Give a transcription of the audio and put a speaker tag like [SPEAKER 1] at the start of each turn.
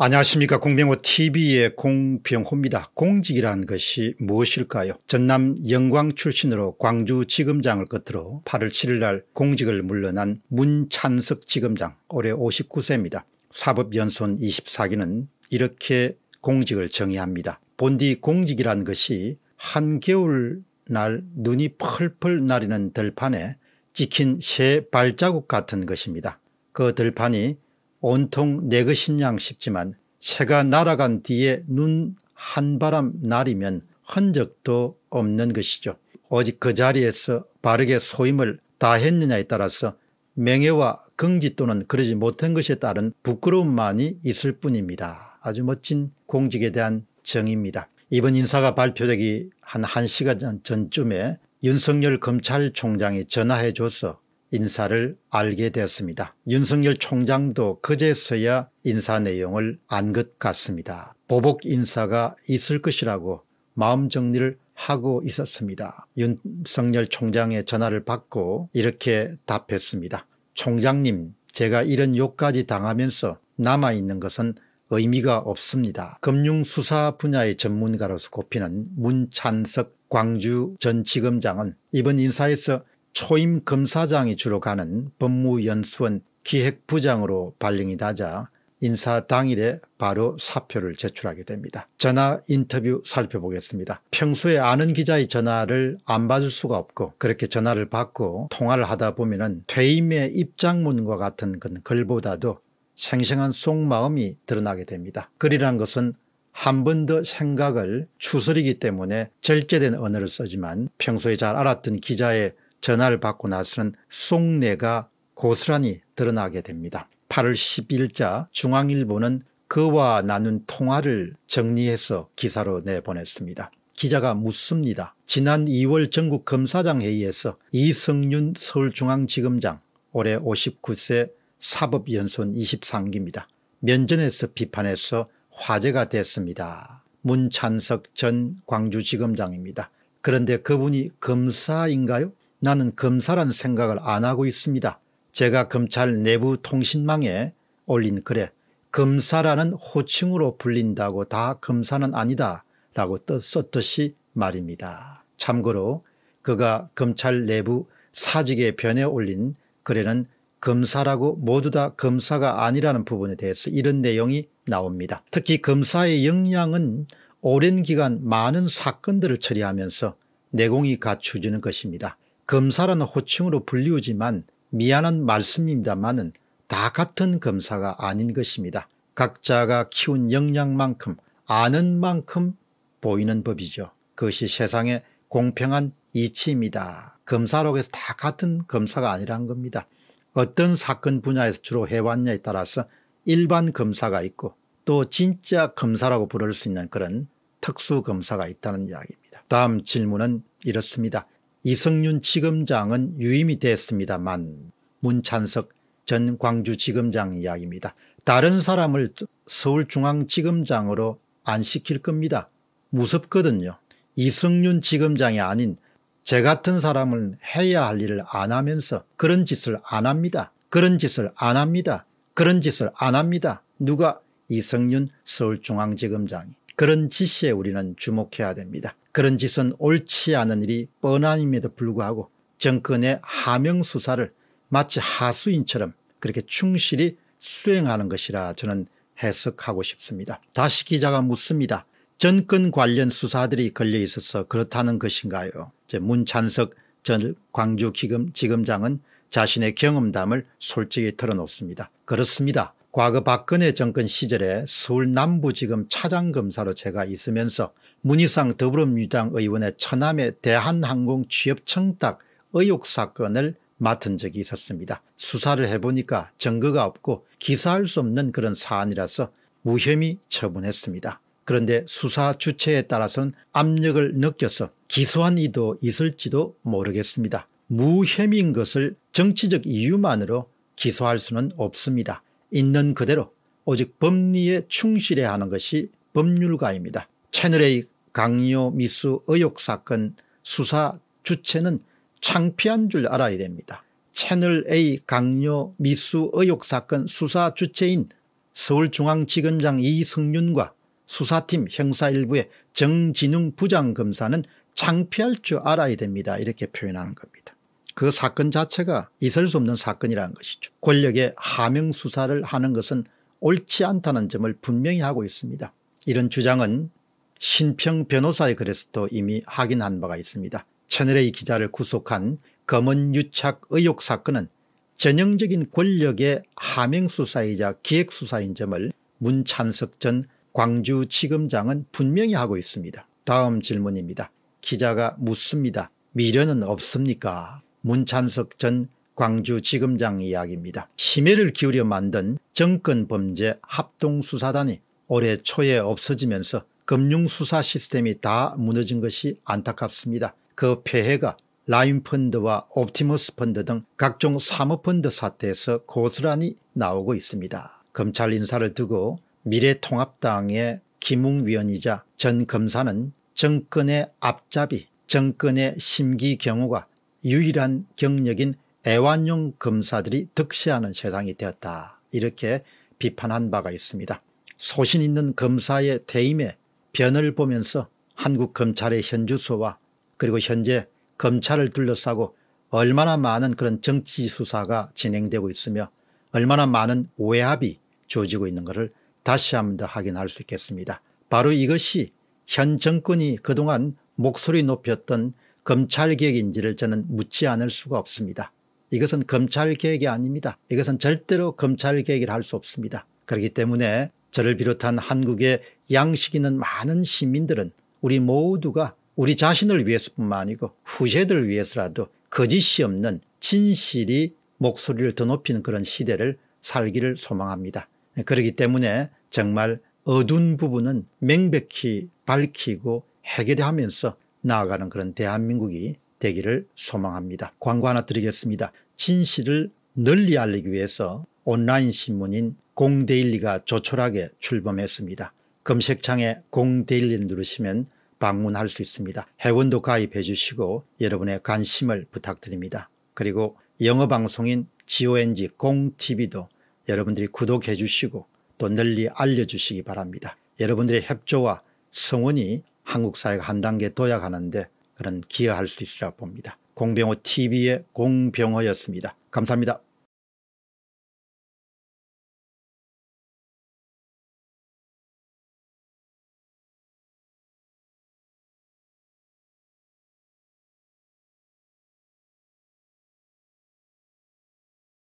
[SPEAKER 1] 안녕하십니까 공병호TV의 공병호입니다. 공직이란 것이 무엇일까요 전남 영광 출신으로 광주지검장을 끝으로 8월 7일 날 공직을 물러난 문찬석 지검장 올해 59세입니다. 사법연수원 24기는 이렇게 공직을 정의합니다. 본디 공직이란 것이 한겨울 날 눈이 펄펄 나리는 들판에 찍힌 새 발자국 같은 것입니다. 그 들판이 온통 내 것인 양 싶지만 새가 날아간 뒤에 눈 한바람 날이면 흔적도 없는 것이죠. 오직 그 자리에서 바르게 소임을 다했느냐에 따라서 명예와 긍지 또는 그러지 못한 것에 따른 부끄러움만이 있을 뿐입니다. 아주 멋진 공직에 대한 정의입니다. 이번 인사가 발표되기 한 1시간 전쯤에 윤석열 검찰총장이 전화해 줘서 인사를 알게 되었습니다. 윤석열 총장도 그제서야 인사 내용을 안 것 같습니다. 보복 인사가 있을 것이라고 마음 정리를 하고 있었습니다. 윤석열 총장의 전화를 받고 이렇게 답했습니다. 총장님 제가 이런 욕까지 당하면서 남아있는 것은 의미가 없습니다. 금융수사 분야의 전문가로서 꼽히는 문찬석 광주 전 지검장은 이번 인사에서 초임 검사장이 주로 가는 법무연수원 기획부장으로 발령이 나자 인사 당일에 바로 사표를 제출하게 됩니다. 전화 인터뷰 살펴보겠습니다. 평소에 아는 기자의 전화를 안 받을 수가 없고 그렇게 전화를 받고 통화를 하다 보면 퇴임의 입장문과 같은 그 글보다도 생생한 속마음이 드러나게 됩니다. 글이란 것은 한 번 더 생각을 추스리기 때문에 절제된 언어를 쓰지만 평소에 잘 알았던 기자의 전화를 받고 나서는 속내가 고스란히 드러나게 됩니다. 8월 10일자 중앙일보는 그와 나눈 통화를 정리해서 기사로 내보냈습니다. 기자가 묻습니다. 지난 2월 전국 검사장 회의에서 이성윤 서울중앙지검장 올해 59세 사법연손 23기입니다. 면전에서 비판해서 화제가 됐습니다. 문찬석 전 광주지검장입니다. 그런데 그분이 검사인가요? 나는 검사라는 생각을 안 하고 있습니다. 제가 검찰 내부 통신망에 올린 글에 검사라는 호칭으로 불린다고 다 검사는 아니다 라고 썼듯이 말입니다. 참고로 그가 검찰 내부 사직의 변에 올린 글에는 검사라고 모두 다 검사가 아니라는 부분에 대해서 이런 내용이 나옵니다. 특히 검사의 역량은 오랜 기간 많은 사건들을 처리하면서 내공이 갖추지는 것입니다. 검사라는 호칭으로 불리우지만 미안한 말씀입니다만은 다 같은 검사가 아닌 것입니다. 각자가 키운 역량만큼 아는 만큼 보이는 법이죠. 그것이 세상의 공평한 이치입니다. 검사라고 서다 같은 검사가 아니란 겁니다. 어떤 사건 분야에서 주로 해왔냐에 따라서 일반 검사가 있고 또 진짜 검사라고 부를 수 있는 그런 특수검사가 있다는 이야기입니다. 다음 질문은 이렇습니다. 이성윤 지검장은 유임이 됐습니다만 문찬석 전 광주지검장 이야기입니다. 다른 사람을 서울중앙지검장으로 안 시킬 겁니다. 무섭거든요. 이성윤 지검장이 아닌 제 같은 사람은 해야 할 일을 안 하면서 그런 짓을 안 합니다. 그런 짓을 안 합니다. 그런 짓을 안 합니다. 누가 이성윤 서울중앙지검장이. 그런 지시에 우리는 주목해야 됩니다. 그런 짓은 옳지 않은 일이 뻔함임에도 불구하고 정권의 하명 수사를 마치 하수인처럼 그렇게 충실히 수행하는 것이라 저는 해석하고 싶습니다. 다시 기자가 묻습니다. 정권 관련 수사들이 걸려 있어서 그렇다는 것인가요? 문찬석 전 광주지검장은 자신의 경험담을 솔직히 털어놓습니다. 그렇습니다. 과거 박근혜 정권 시절에 서울 남부지검 차장검사로 제가 있으면서 문희상 더불어민주당 의원의 처남의 대한항공 취업 청탁 의혹 사건을 맡은 적이 있었습니다. 수사를 해보니까 증거가 없고 기사할 수 없는 그런 사안이라서 무혐의 처분했습니다. 그런데 수사 주체에 따라서는 압력을 느껴서 기소한 이도 있을지도 모르겠습니다. 무혐의인 것을 정치적 이유만으로 기소할 수는 없습니다. 있는 그대로 오직 법리에 충실해야 하는 것이 법률가입니다. 채널A 강요 미수 의혹 사건 수사 주체는 창피한 줄 알아야 됩니다. 채널A 강요 미수 의혹 사건 수사 주체인 서울중앙지검장 이승윤과 수사팀 형사일부의 정진웅 부장검사는 창피할 줄 알아야 됩니다. 이렇게 표현하는 겁니다. 그 사건 자체가 있을 수 없는 사건이라는 것이죠. 권력의 하명 수사를 하는 것은 옳지 않다는 점을 분명히 하고 있습니다. 이런 주장은 신평 변호사의 글에서도 이미 확인한 바가 있습니다. 채널A 기자를 구속한 검은 유착 의혹 사건은 전형적인 권력의 하명수사이자 기획수사인 점을 문찬석 전 광주지검장은 분명히 하고 있습니다. 다음 질문입니다. 기자가 묻습니다. 미련은 없습니까? 문찬석 전 광주지검장 이야기입니다. 심혈을 기울여 만든 정권범죄 합동수사단이 올해 초에 없어지면서 금융수사 시스템이 다 무너진 것이 안타깝습니다. 그 폐해가 라인펀드와 옵티머스펀드 등 각종 사모펀드 사태에서 고스란히 나오고 있습니다. 검찰 인사를 두고 미래통합당의 김웅위원이자 전 검사는 정권의 앞잡이 정권의 심기경호가 유일한 경력인 애완용 검사들이 득세하는 세상이 되었다 이렇게 비판한 바가 있습니다. 소신 있는 검사의 대임에 변을 보면서 한국 검찰의 현주소와 그리고 현재 검찰을 둘러싸고 얼마나 많은 그런 정치 수사가 진행되고 있으며 얼마나 많은 외압이 조지고 있는 것을 다시 한번더 확인할 수 있겠습니다. 바로 이것이 현 정권이 그동안 목소리 높였던 검찰개혁인지를 저는 묻지 않을 수가 없습니다. 이것은 검찰개혁이 아닙니다. 이것은 절대로 검찰개혁을 할 수 없습니다. 그렇기 때문에 저를 비롯한 한국의 양식 있는 많은 시민들은 우리 모두가 우리 자신을 위해서뿐만 아니고 후세들 위해서라도 거짓이 없는 진실이 목소리를 더 높이는 그런 시대를 살기를 소망합니다. 그렇기 때문에 정말 어두운 부분은 명백히 밝히고 해결하면서 나아가는 그런 대한민국이 되기를 소망합니다. 광고 하나 드리겠습니다. 진실을 널리 알리기 위해서 온라인 신문인 공데일리가 조촐하게 출범했습니다. 검색창에 공데일리를 누르시면 방문할 수 있습니다. 회원도 가입해 주시고 여러분의 관심을 부탁드립니다. 그리고 영어 방송인 GONG 공TV도 여러분들이 구독해 주시고 또 널리 알려주시기 바랍니다. 여러분들의 협조와 성원이 한국 사회가 한 단계 도약하는데 그런 기여할 수 있으리라 봅니다. 공병호 tv의 공병호였습니다. 감사합니다.